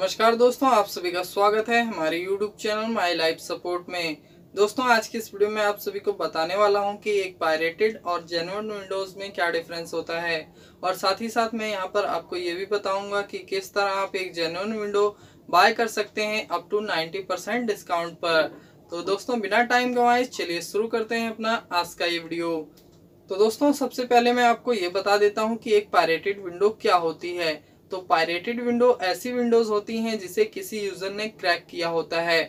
नमस्कार दोस्तों आप सभी का स्वागत है हमारे YouTube channel my life support में दोस्तों आज की इस वीडियो में आप सभी को बताने वाला हूं कि एक पायरेटेड और जेनवन विंडोज़ में क्या डिफरेंस होता है और साथ ही साथ मैं यहां पर आपको ये भी बताऊंगा कि किस तरह आप एक जेनवन विंडो बाय कर सकते हैं अप टू 90% डिस्काउंट पर तो दोस्तों बिना टाइम गंवाए चलिए शुरू करते हैं अपना आज का ये वीडियो तो दोस्तों सबसे पहले मैं आपको ये बता देता हूँ कि एक पायरेटेड विंडो क्या होती है तो पायरेटेड विंडो ऐसी विंडोज़ होती हैं जिसे किसी यूज़र ने क्रैक किया होता है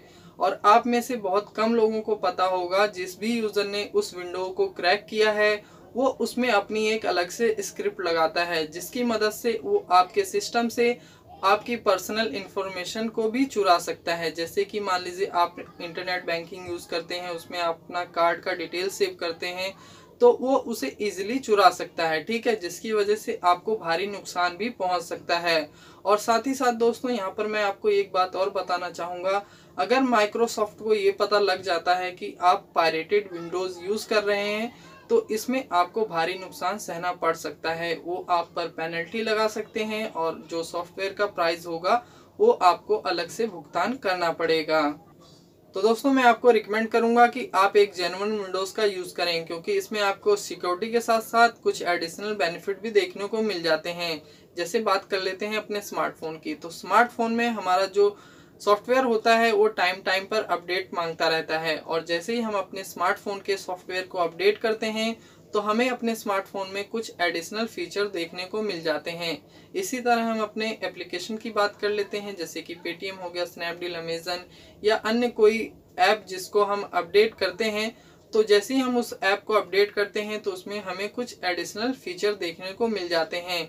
और आप में से बहुत कम लोगों को पता होगा जिस भी यूज़र ने उस विंडो को क्रैक किया है वो उसमें अपनी एक अलग से स्क्रिप्ट लगाता है जिसकी मदद से वो आपके सिस्टम से आपकी पर्सनल इन्फॉर्मेशन को भी चुरा सकता है जैसे कि मान लीजिए आप इंटरनेट बैंकिंग यूज़ करते हैं उसमें अपना कार्ड का डिटेल सेव करते हैं तो वो उसे इजिली चुरा सकता है ठीक है जिसकी वजह से आपको भारी नुकसान भी पहुंच सकता है और साथ ही साथ दोस्तों यहाँ पर मैं आपको एक बात और बताना चाहूँगा अगर माइक्रोसॉफ्ट को ये पता लग जाता है कि आप पायरेटेड विंडोज़ यूज़ कर रहे हैं तो इसमें आपको भारी नुकसान सहना पड़ सकता है वो आप पर पेनल्टी लगा सकते हैं और जो सॉफ्टवेयर का प्राइस होगा वो आपको अलग से भुगतान करना पड़ेगा तो दोस्तों मैं आपको रिकमेंड करूंगा कि आप एक जेनवन विंडोज़ का यूज़ करें क्योंकि इसमें आपको सिक्योरिटी के साथ साथ कुछ एडिशनल बेनिफिट भी देखने को मिल जाते हैं जैसे बात कर लेते हैं अपने स्मार्टफोन की तो स्मार्टफोन में हमारा जो सॉफ्टवेयर होता है वो टाइम टाइम पर अपडेट मांगता रहता है और जैसे ही हम अपने स्मार्टफोन के सॉफ्टवेयर को अपडेट करते हैं तो हमें अपने स्मार्टफोन में कुछ एडिशनल फीचर देखने को मिल जाते हैं इसी तरह हम अपने एप्लीकेशन की बात कर लेते हैं जैसे कि पेटीएम हो गया स्नैपडील अमेजन या अन्य कोई ऐप जिसको हम अपडेट करते हैं तो जैसे ही हम उस ऐप को अपडेट करते हैं तो उसमें हमें कुछ एडिशनल फीचर देखने को मिल जाते हैं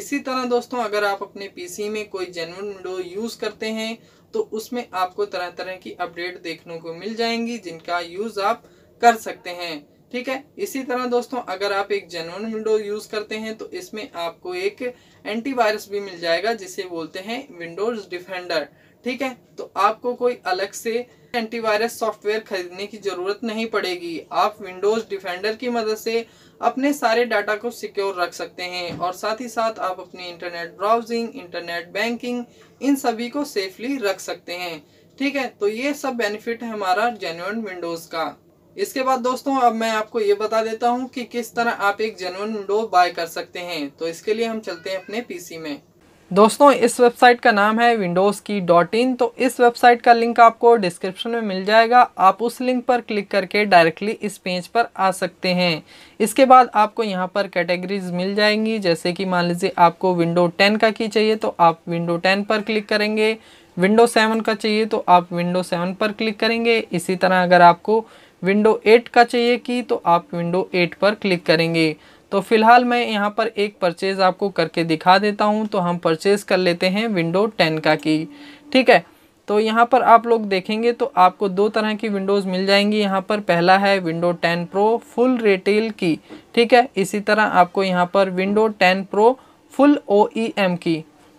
इसी तरह दोस्तों अगर आप अपने पीसी में कोई जेनवन विंडो यूज़ करते हैं तो उसमें आपको तरह तरह की अपडेट देखने को मिल जाएंगी जिनका यूज़ आप कर सकते हैं ठीक है इसी तरह दोस्तों अगर आप एक जेनवन विंडो यूज करते हैं तो इसमें आपको एक एंटीवायरस भी मिल जाएगा जिसे बोलते हैं विंडोज डिफेंडर ठीक है तो आपको कोई अलग से एंटीवायरस सॉफ्टवेयर खरीदने की ज़रूरत नहीं पड़ेगी आप विंडोज़ डिफेंडर की मदद से अपने सारे डाटा को सिक्योर रख सकते हैं और साथ ही साथ आप अपनी इंटरनेट ब्राउजिंग इंटरनेट बैंकिंग इन सभी को सेफली रख सकते हैं ठीक है तो ये सब बेनिफिट है हमारा जेन्यून विंडोज़ का इसके बाद दोस्तों अब मैं आपको ये बता देता हूँ कि किस तरह आप एक जनवन विंडो बाय कर सकते हैं तो इसके लिए हम चलते हैं अपने पीसी में दोस्तों इस वेबसाइट का नाम है विंडोज़ की डॉट इन तो इस वेबसाइट का लिंक आपको डिस्क्रिप्शन में मिल जाएगा आप उस लिंक पर क्लिक करके डायरेक्टली इस पेज पर आ सकते हैं इसके बाद आपको यहाँ पर कैटेगरीज मिल जाएंगी जैसे कि मान लीजिए आपको विंडो 10 का की चाहिए तो आप विंडो 10 पर क्लिक करेंगे विंडो सेवन का चाहिए तो आप विंडो सेवन पर क्लिक करेंगे इसी तरह अगर आपको विंडो 8 का चाहिए कि तो आप विंडो 8 पर क्लिक करेंगे तो फिलहाल मैं यहाँ पर एक परचेज़ आपको करके दिखा देता हूँ तो हम परचेज़ कर लेते हैं विंडो टेन का की ठीक है तो यहाँ पर आप लोग देखेंगे तो आपको दो तरह की विंडोज़ मिल जाएंगी यहाँ पर पहला है विंडो 10 प्रो फुल रिटेल की ठीक है इसी तरह आपको यहाँ पर विंडो 10 प्रो फुल ओ की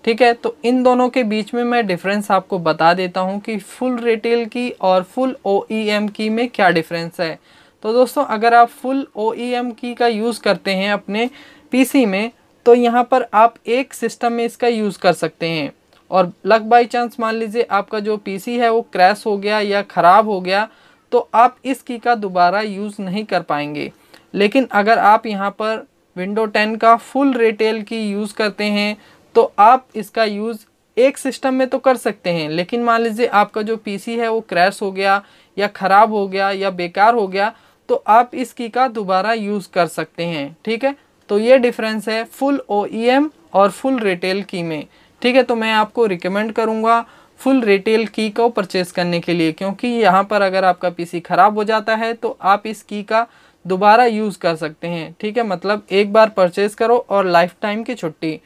ठीक है तो इन दोनों के बीच में मैं डिफरेंस आपको बता देता हूँ कि फुल रिटेल की और फुल ओ e की में क्या डिफरेंस है तो दोस्तों अगर आप फुल ओ e की का यूज़ करते हैं अपने पीसी में तो यहाँ पर आप एक सिस्टम में इसका यूज़ कर सकते हैं और लक बाई चांस मान लीजिए आपका जो पीसी है वो क्रैश हो गया या ख़राब हो गया तो आप इस की का दोबारा यूज़ नहीं कर पाएंगे लेकिन अगर आप यहाँ पर विंडो 10 का फुल रिटेल की यूज़ करते हैं तो आप इसका यूज़ एक सिस्टम में तो कर सकते हैं लेकिन मान लीजिए आपका जो पीसी है वो क्रैश हो गया या ख़राब हो गया या बेकार हो गया तो आप इस की का दोबारा यूज़ कर सकते हैं ठीक है तो ये डिफरेंस है फुल ओ e और फुल रिटेल की में ठीक है तो मैं आपको रिकमेंड करूँगा फुल रिटेल की को परचेज़ करने के लिए क्योंकि यहाँ पर अगर आपका पी ख़राब हो जाता है तो आप इस की का दोबारा यूज़ कर सकते हैं ठीक है मतलब एक बार परचेज़ करो और लाइफ टाइम की छुट्टी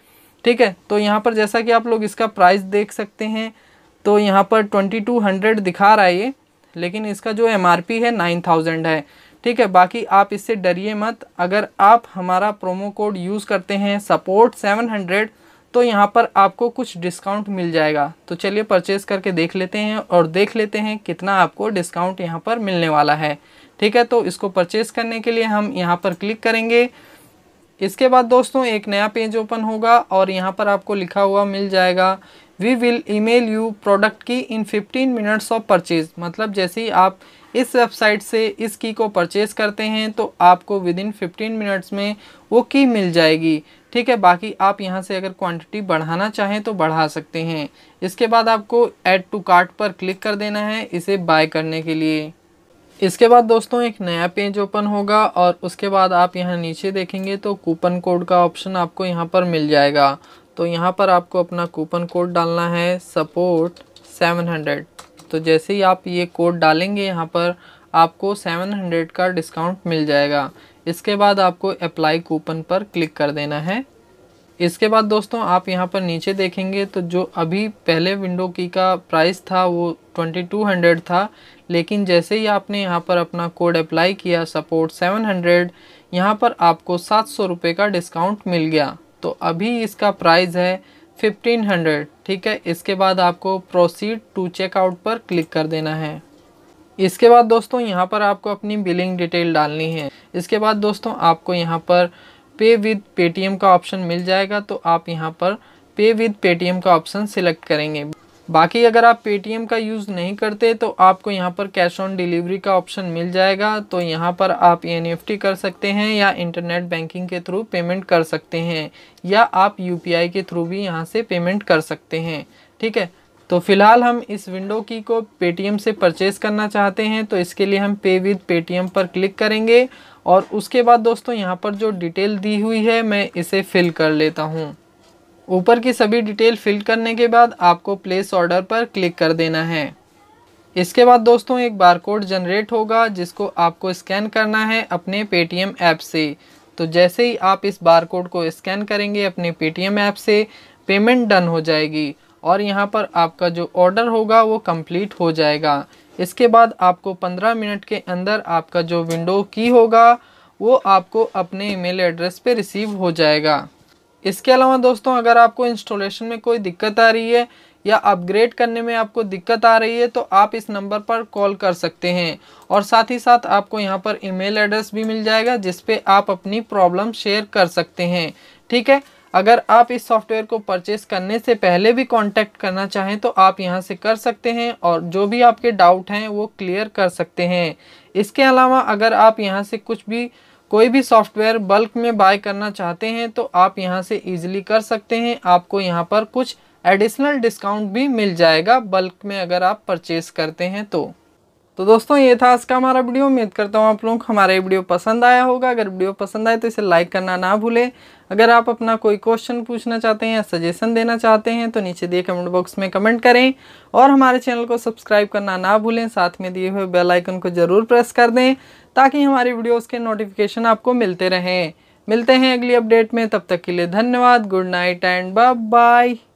ठीक है तो यहाँ पर जैसा कि आप लोग इसका प्राइस देख सकते हैं तो यहाँ पर ट्वेंटी टू हंड्रेड दिखा रहा है ये लेकिन इसका जो एम आर पी है नाइन थाउजेंड है ठीक है बाकी आप इससे डरिए मत अगर आप हमारा प्रोमो कोड यूज़ करते हैं सपोर्ट सेवन हंड्रेड तो यहाँ पर आपको कुछ डिस्काउंट मिल जाएगा तो चलिए परचेज़ करके देख लेते हैं और देख लेते हैं कितना आपको डिस्काउंट यहाँ पर मिलने वाला है ठीक है तो इसको परचेज़ करने के लिए हम यहाँ पर क्लिक करेंगे इसके बाद दोस्तों एक नया पेज ओपन होगा और यहाँ पर आपको लिखा हुआ मिल जाएगा we will email you product की इन 15 मिनट्स ऑफ परचेज मतलब जैसे ही आप इस वेबसाइट से इस की को परचेज़ करते हैं तो आपको विद इन फिफ्टीन मिनट्स में वो की मिल जाएगी ठीक है बाकी आप यहाँ से अगर क्वांटिटी बढ़ाना चाहें तो बढ़ा सकते हैं इसके बाद आपको ऐड टू कार्ट पर क्लिक कर देना है इसे बाय करने के लिए इसके बाद दोस्तों एक नया पेज ओपन होगा और उसके बाद आप यहाँ नीचे देखेंगे तो कूपन कोड का ऑप्शन आपको यहाँ पर मिल जाएगा तो यहाँ पर आपको अपना कूपन कोड डालना है सपोर्ट 700 तो जैसे ही आप ये कोड डालेंगे यहाँ पर आपको 700 का डिस्काउंट मिल जाएगा इसके बाद आपको अप्लाई कूपन पर क्लिक कर देना है इसके बाद दोस्तों आप यहाँ पर नीचे देखेंगे तो जो अभी पहले विंडो की का प्राइस था वो 2200 था लेकिन जैसे ही आपने यहाँ पर अपना कोड अप्लाई किया सपोर्ट 700 हंड्रेड यहाँ पर आपको सात सौ रुपये का डिस्काउंट मिल गया तो अभी इसका प्राइस है 1500 ठीक है इसके बाद आपको प्रोसीड टू चेकआउट पर क्लिक कर देना है इसके बाद दोस्तों यहाँ पर आपको अपनी बिलिंग डिटेल डालनी है इसके बाद दोस्तों आपको यहाँ पर पे विद पेटीएम का ऑप्शन मिल जाएगा तो आप यहाँ पर पे विद पेटीएम का ऑप्शन सिलेक्ट करेंगे बाकी अगर आप पेटीएम का यूज़ नहीं करते तो आपको यहाँ पर कैश ऑन डिलीवरी का ऑप्शन मिल जाएगा तो यहाँ पर आप एन कर सकते हैं या इंटरनेट बैंकिंग के थ्रू पेमेंट कर सकते हैं या आप यू के थ्रू भी यहाँ से पेमेंट कर सकते हैं ठीक है तो फिलहाल हम इस विंडो की को पेटीएम से परचेज़ करना चाहते हैं तो इसके लिए हम पे विद पेटीएम पर क्लिक करेंगे और उसके बाद दोस्तों यहाँ पर जो डिटेल दी हुई है मैं इसे फिल कर लेता हूँ ऊपर की सभी डिटेल फिल करने के बाद आपको प्लेस ऑर्डर पर क्लिक कर देना है इसके बाद दोस्तों एक बारकोड जनरेट होगा जिसको आपको स्कैन करना है अपने पेटीएम ऐप से तो जैसे ही आप इस बारकोड को स्कैन करेंगे अपने पेटीएम ऐप से पेमेंट डन हो जाएगी और यहाँ पर आपका जो ऑर्डर होगा वो कंप्लीट हो जाएगा इसके बाद आपको 15 मिनट के अंदर आपका जो विंडो की होगा वो आपको अपने ईमेल एड्रेस पे रिसीव हो जाएगा इसके अलावा दोस्तों अगर आपको इंस्टॉलेशन में कोई दिक्कत आ रही है या अपग्रेड करने में आपको दिक्कत आ रही है तो आप इस नंबर पर कॉल कर सकते हैं और साथ ही साथ आपको यहाँ पर ईमेल एड्रेस भी मिल जाएगा जिसपे आप अपनी प्रॉब्लम शेयर कर सकते हैं ठीक है अगर आप इस सॉफ्टवेयर को परचेस करने से पहले भी कांटेक्ट करना चाहें तो आप यहां से कर सकते हैं और जो भी आपके डाउट हैं वो क्लियर कर सकते हैं इसके अलावा अगर आप यहां से कुछ भी कोई भी सॉफ्टवेयर बल्क में बाय करना चाहते हैं तो आप यहां से ईजिली कर सकते हैं आपको यहां पर कुछ एडिशनल डिस्काउंट भी मिल जाएगा बल्क में अगर आप परचेस करते हैं तो तो दोस्तों ये था आज का हमारा वीडियो उम्मीद करता हूँ आप लोगों को हमारा ये वीडियो पसंद आया होगा अगर वीडियो पसंद आए तो इसे लाइक करना ना भूलें अगर आप अपना कोई क्वेश्चन पूछना चाहते हैं या सजेशन देना चाहते हैं तो नीचे दिए कमेंट बॉक्स में कमेंट करें और हमारे चैनल को सब्सक्राइब करना ना भूलें साथ में दिए हुए बेलाइकन को ज़रूर प्रेस कर दें ताकि हमारी वीडियोज़ के नोटिफिकेशन आपको मिलते रहें मिलते हैं अगली अपडेट में तब तक के लिए धन्यवाद गुड नाइट एंड बाय